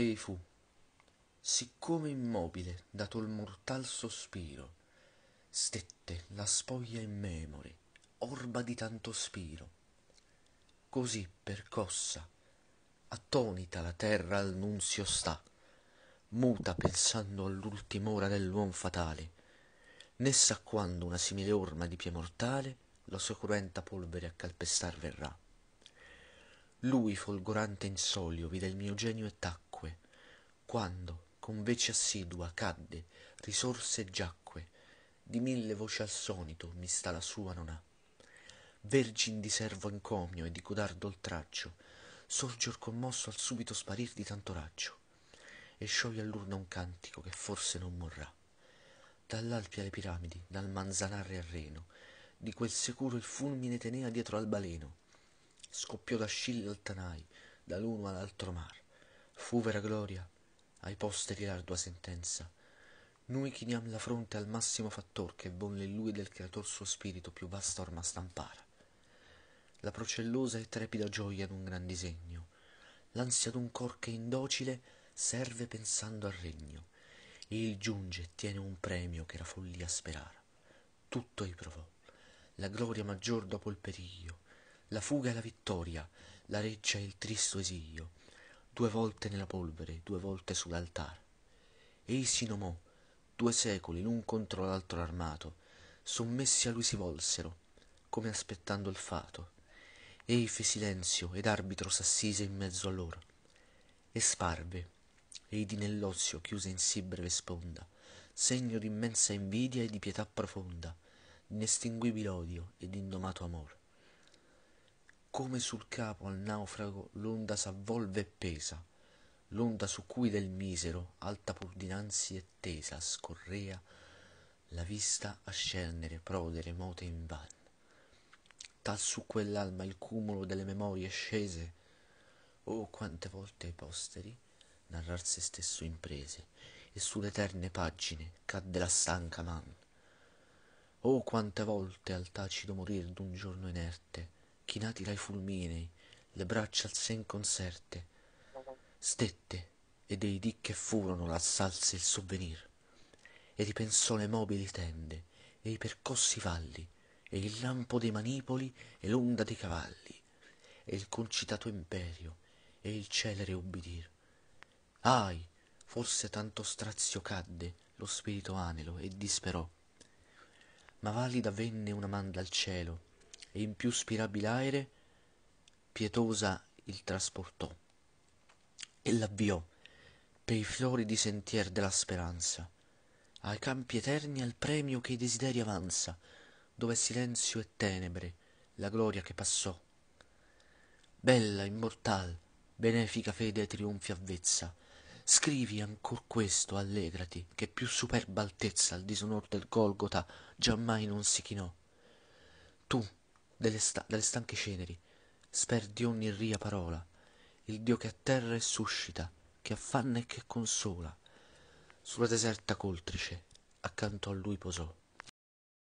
Ehi fu siccome immobile dato il mortal sospiro stette la spoglia immemore orba di tanto spiro così percossa attonita la terra al nunzio sta muta pensando all'ultim'ora dell'uom fatale né sa quando una simile orma di pie mortale la sua cruenta polvere a calpestar verrà lui folgorante insolio, vide il mio genio e tacco, quando con vece assidua cadde risorse e giacque di mille voci al sonito mista la sua non ha vergin di servo encomio e di codardo oltraccio sorger commosso al subito sparir di tanto raggio e scioglie all'urna un cantico che forse non morrà dall'alpi alle piramidi dal manzanarre al reno di quel sicuro il fulmine tenea dietro al baleno scoppiò d'ascille al tanai dall'uno all'altro mar fu vera gloria ai posteri l'ardua sentenza Noi chiniam la fronte al massimo fattor che volle in lui del creator suo spirito più vasta orma stampara la procellosa e trepida gioia d'un gran disegno l'ansia d'un cor che indocile serve pensando al regno il giunge e tiene un premio che ch'era follia sperara tutto ei provò la gloria maggior dopo il periglio la fuga e la vittoria la reggia e il tristo esilio due volte nella polvere, due volte sull'altare. Ei si nomò, due secoli l'un contro l'altro armato, sommessi a lui si volsero, come aspettando il fato. Ei fe silenzio ed arbitro s'assise in mezzo a loro. E sparve, e di nell'ozio chiuse in sì breve sponda, segno d'immensa invidia e di pietà profonda, d'inestinguibile odio e d'indomato amor come sul capo al naufrago l'onda s'avvolve e pesa l'onda su cui del misero alta pur dinanzi e tesa scorrea la vista a scernere prode remote invan tal su quell'alma il cumulo delle memorie scese oh quante volte ai posteri narrar se stesso imprese e sulle l'eterne pagine cadde la stanca man oh quante volte al tacito morir d'un giorno inerte chinati dai fulminei le braccia al sen conserte stette e dei dì che furono l'assalse il sovvenir e ripensò le mobili tende e i percossi valli e il lampo dei manipoli e l'onda dei cavalli e il concitato imperio e il celere ubbidir ahi forse tanto strazio cadde lo spirito anelo e disperò ma valida venne una man dal cielo e in più spirabilaire pietosa il trasportò e l'avviò per i floridi sentier della speranza ai campi eterni al premio che i desideri avanza dove silenzio e tenebre la gloria che passò bella immortal benefica fede ai trionfi avvezza scrivi ancor questo allegrati che più superba altezza al disonor del golgota giammai non si chinò tu sta- dalle stanche ceneri sperdi ogni ria parola il dio che atterra e suscita che affanna e che consola sulla deserta coltrice accanto a lui posò